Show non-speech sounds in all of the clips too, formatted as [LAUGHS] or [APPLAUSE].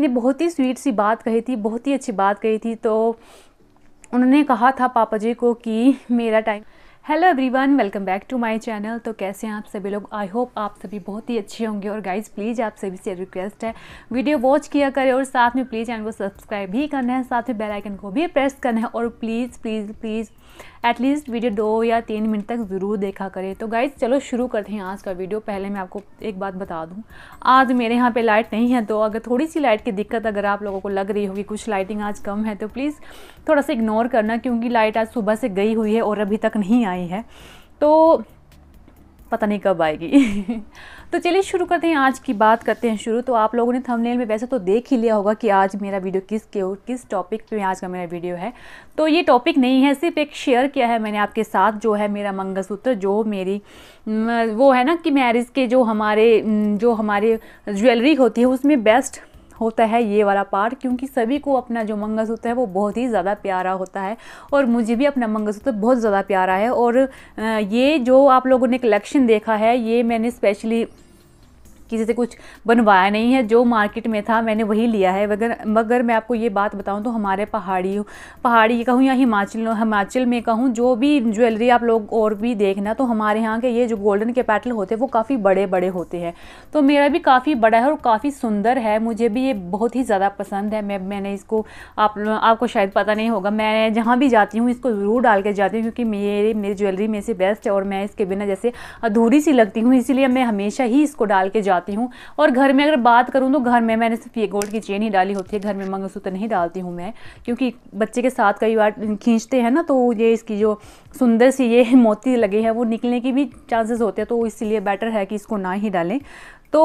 ने बहुत ही स्वीट सी बात कही थी बहुत ही अच्छी बात कही थी तो उन्होंने कहा था पापा जी को कि मेरा time hello everyone welcome back to my channel तो कैसे हैं आप सभी लोग आई होप आप सभी बहुत ही अच्छे होंगे और गाइस प्लीज़ आप सभी से रिक्वेस्ट है वीडियो वॉच किया करें और साथ में प्लीज़ चैनल को सब्सक्राइब भी करना है साथ में बेल आइकन को भी प्रेस करना है और please please please at least video दो या तीन मिनट तक ज़रूर देखा करें तो गाइज़ चलो शुरू करते हैं आज का वीडियो पहले मैं आपको एक बात बता दूँ आज मेरे यहाँ पे लाइट नहीं है तो अगर थोड़ी सी लाइट की दिक्कत अगर आप लोगों को लग रही होगी कुछ लाइटिंग आज कम है तो प्लीज़ थोड़ा सा इग्नोर करना क्योंकि लाइट आज सुबह से गई हुई है और अभी तक नहीं आई है तो पता नहीं कब आएगी [LAUGHS] तो चलिए शुरू करते हैं आज की बात करते हैं शुरू तो आप लोगों ने थंबनेल में वैसे तो देख ही लिया होगा कि आज मेरा वीडियो किस के किस टॉपिक पे आज का मेरा वीडियो है तो ये टॉपिक नहीं है सिर्फ एक शेयर किया है मैंने आपके साथ जो है मेरा मंगलसूत्र जो मेरी वो है ना कि मैरिज के जो हमारे जो हमारे ज्वेलरी होती है उसमें बेस्ट होता है ये वाला पार्ट क्योंकि सभी को अपना जो मंगलसूत्र है वो बहुत ही ज़्यादा प्यारा होता है और मुझे भी अपना मंगलसूत्र बहुत ज़्यादा प्यारा है और ये जो आप लोगों ने कलेक्शन देखा है ये मैंने स्पेशली किसी से कुछ बनवाया नहीं है जो मार्केट में था मैंने वही लिया है मगर मगर मैं आपको ये बात बताऊँ तो हमारे पहाड़ी पहाड़ी कहूँ या हिमाचल हिमाचल में कहूँ जो भी ज्वेलरी आप लोग और भी देखना तो हमारे यहाँ के ये जो गोल्डन के पैटल होते हैं वो काफ़ी बड़े बड़े होते हैं तो मेरा भी काफ़ी बड़ा है और काफ़ी सुंदर है मुझे भी ये बहुत ही ज़्यादा पसंद है मैं मैंने इसको आप आपको शायद पता नहीं होगा मैं जहाँ भी जाती हूँ इसको ज़रूर डाल के जाती हूँ क्योंकि मेरे मेरी ज्वेलरी में से बेस्ट है और मैं इसके बिना जैसे अधूरी सी लगती हूँ इसीलिए मैं हमेशा ही इसको डाल के जाती लगाती हूँ और घर में अगर बात करूँ तो घर में मैंने सिर्फ ये गोल्ड की चेन ही डाली होती है घर में मंगलसूत्र नहीं डालती हूँ मैं क्योंकि बच्चे के साथ कई बार खींचते हैं ना तो ये इसकी जो सुंदर सी ये मोती लगी है वो निकलने की भी चांसेस होते हैं तो इसलिए बेटर है कि इसको ना ही डालें तो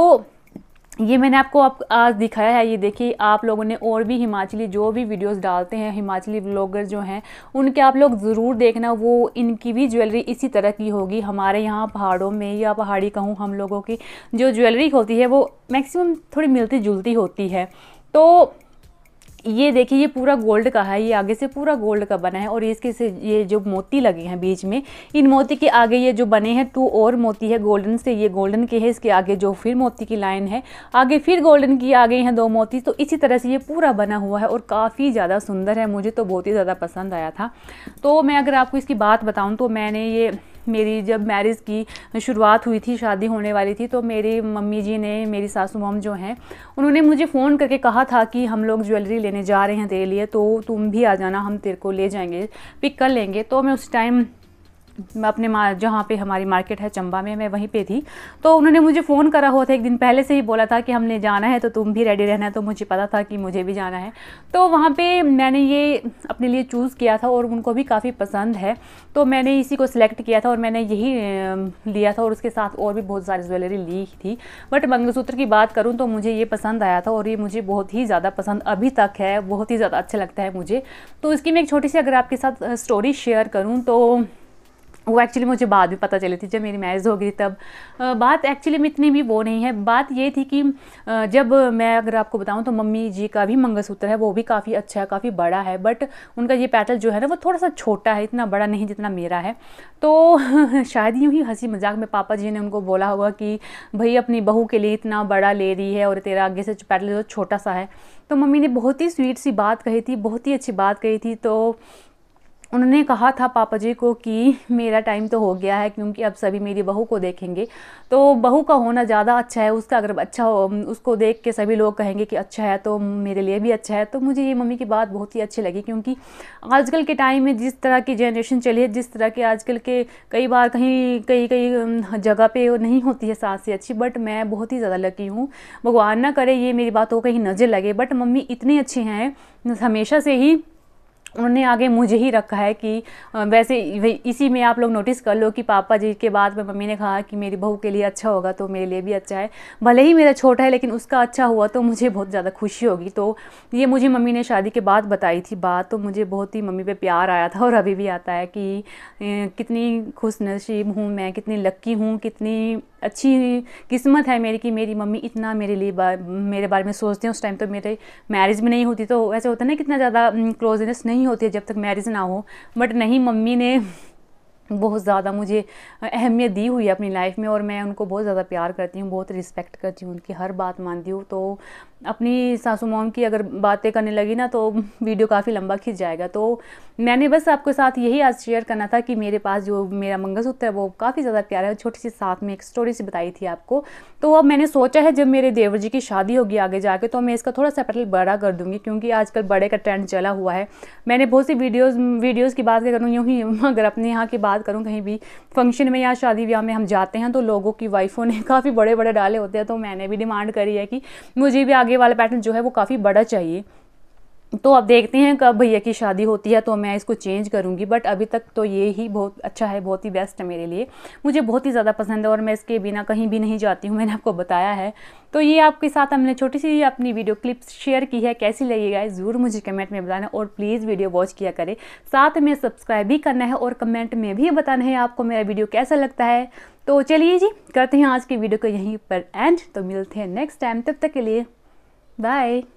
ये मैंने आपको आप आज दिखाया है ये देखिए आप लोगों ने और भी हिमाचली जो भी वीडियोस डालते हैं हिमाचली व्लॉगर जो हैं उनके आप लोग ज़रूर देखना वो इनकी भी ज्वेलरी इसी तरह की होगी हमारे यहाँ पहाड़ों में या पहाड़ी कहूँ हम लोगों की जो ज्वेलरी होती है वो मैक्सिमम थोड़ी मिलती जुलती होती है तो ये देखिए ये पूरा गोल्ड का है ये आगे से पूरा गोल्ड का बना है और इसके से ये जो मोती लगे हैं बीच में इन मोती के आगे ये जो बने हैं टू और मोती है गोल्डन से ये गोल्डन के है इसके आगे जो फिर मोती की लाइन है आगे फिर गोल्डन की आगे हैं दो मोती तो इसी तरह से ये पूरा बना हुआ है और काफ़ी ज़्यादा सुंदर है मुझे तो बहुत ही ज़्यादा पसंद आया था तो मैं अगर आपको इसकी बात बताऊँ तो मैंने ये मेरी जब मैरिज की शुरुआत हुई थी शादी होने वाली थी तो मेरी मम्मी जी ने मेरी सासू मम जो हैं उन्होंने मुझे फ़ोन करके कहा था कि हम लोग ज्वेलरी लेने जा रहे हैं तेरे लिए तो तुम भी आ जाना हम तेरे को ले जाएंगे पिक कर लेंगे तो मैं उस टाइम अपने जहाँ पे हमारी मार्केट है चंबा में मैं वहीं पे थी तो उन्होंने मुझे फ़ोन करा हुआ था एक दिन पहले से ही बोला था कि हमने जाना है तो तुम भी रेडी रहना है तो मुझे पता था कि मुझे भी जाना है तो वहाँ पे मैंने ये अपने लिए चूज़ किया था और उनको भी काफ़ी पसंद है तो मैंने इसी को सिलेक्ट किया था और मैंने यही लिया था और उसके साथ और भी बहुत सारी ज्वेलरी ली थी बट मंगलसूत्र की बात करूँ तो मुझे ये पसंद आया था और ये मुझे बहुत ही ज़्यादा पसंद अभी तक है बहुत ही ज़्यादा अच्छा लगता है मुझे तो इसकी मैं एक छोटी सी अगर आपके साथ स्टोरी शेयर करूँ तो वो एक्चुअली मुझे बाद में पता चली थी जब मेरी मैरिज हो गई तब बात एक्चुअली में इतनी भी वो नहीं है बात ये थी कि जब मैं अगर आपको बताऊं तो मम्मी जी का भी मंगलसूत्र है वो भी काफ़ी अच्छा है काफ़ी बड़ा है बट उनका ये पैटल जो है ना वो थोड़ा सा छोटा है इतना बड़ा नहीं जितना मेरा है तो [LAUGHS] शायद यूँ ही हंसी मजाक में पापा जी ने उनको बोला होगा कि भाई अपनी बहू के लिए इतना बड़ा ले रही है और तेरा आगे से पैटल जो छोटा सा है तो मम्मी ने बहुत ही स्वीट सी बात कही थी बहुत ही अच्छी बात कही थी तो उन्होंने कहा था पापा जी को कि मेरा टाइम तो हो गया है क्योंकि अब सभी मेरी बहू को देखेंगे तो बहू का होना ज़्यादा अच्छा है उसका अगर अच्छा हो उसको देख के सभी लोग कहेंगे कि अच्छा है तो मेरे लिए भी अच्छा है तो मुझे ये मम्मी की बात बहुत ही अच्छी लगी क्योंकि आजकल के टाइम में जिस तरह की जनरेशन चली है जिस तरह के आजकल के कई बार कहीं कई कई जगह पर नहीं होती है सास से अच्छी बट मैं बहुत ही ज़्यादा लकी हूँ भगवान ना करे ये मेरी बात हो कहीं नज़र लगे बट मम्मी इतने अच्छे हैं हमेशा से ही उन्होंने आगे मुझे ही रखा है कि वैसे इसी में आप लोग नोटिस कर लो कि पापा जी के बाद में मम्मी ने कहा कि मेरी बहू के लिए अच्छा होगा तो मेरे लिए भी अच्छा है भले ही मेरा छोटा है लेकिन उसका अच्छा हुआ तो मुझे बहुत ज़्यादा खुशी होगी तो ये मुझे मम्मी ने शादी के बाद बताई थी बात तो मुझे बहुत ही मम्मी पर प्यार आया था और अभी भी आता है कि कितनी खुश नसीब हूँ मैं कितनी लक्की हूँ कितनी अच्छी किस्मत है मेरी कि मेरी मम्मी इतना मेरे लिए बा, मेरे बारे में सोचते हैं उस टाइम तो मेरे मैरिज भी नहीं होती तो ऐसे होता है ना कितना ज़्यादा क्लोजनेस नहीं होती है जब तक मैरिज ना हो बट नहीं मम्मी ने बहुत ज़्यादा मुझे अहमियत दी हुई है अपनी लाइफ में और मैं उनको बहुत ज़्यादा प्यार करती हूँ बहुत रिस्पेक्ट करती हूँ उनकी हर बात मानती हूँ तो अपनी सासू मोम की अगर बातें करने लगी ना तो वीडियो काफ़ी लंबा खींच जाएगा तो मैंने बस आपके साथ यही आज शेयर करना था कि मेरे पास जो मेरा मंगलसूत्र है वो काफ़ी ज़्यादा प्यारा है छोटी सी साथ में एक स्टोरी सी बताई थी आपको तो अब मैंने सोचा है जब मेरे देवर जी की शादी होगी आगे जाके तो मैं इसका थोड़ा सा पटल बड़ा कर दूँगी क्योंकि आजकल बड़े का ट्रेंड चला हुआ है मैंने बहुत सी वीडियोज़ वीडियोज़ की बात करूँ यूँ ही अगर अपने यहाँ की बात बात करूँ कहीं भी फंक्शन में या शादी ब्याह में हम जाते हैं तो लोगों की वाइफों ने [LAUGHS] काफ़ी बड़े बड़े डाले होते हैं तो मैंने भी डिमांड करी है कि मुझे भी आगे वाला पैटर्न जो है वो काफ़ी बड़ा चाहिए तो अब देखते हैं कब भैया की शादी होती है तो मैं इसको चेंज करूँगी बट अभी तक तो ये ही बहुत अच्छा है बहुत ही बेस्ट है मेरे लिए मुझे बहुत ही ज़्यादा पसंद है और मैं इसके बिना कहीं भी नहीं जाती हूँ मैंने आपको बताया है तो ये आपके साथ हमने छोटी सी अपनी वीडियो क्लिप्स शेयर की है कैसी लगेगा ज़रूर मुझे कमेंट में बताना और प्लीज़ वीडियो वॉच किया करें साथ में सब्सक्राइब भी करना है और कमेंट में भी बताना है आपको मेरा वीडियो कैसा लगता है तो चलिए जी करते हैं आज की वीडियो को यहीं पर एंड तो मिलते हैं नेक्स्ट टाइम तब तक के लिए बाय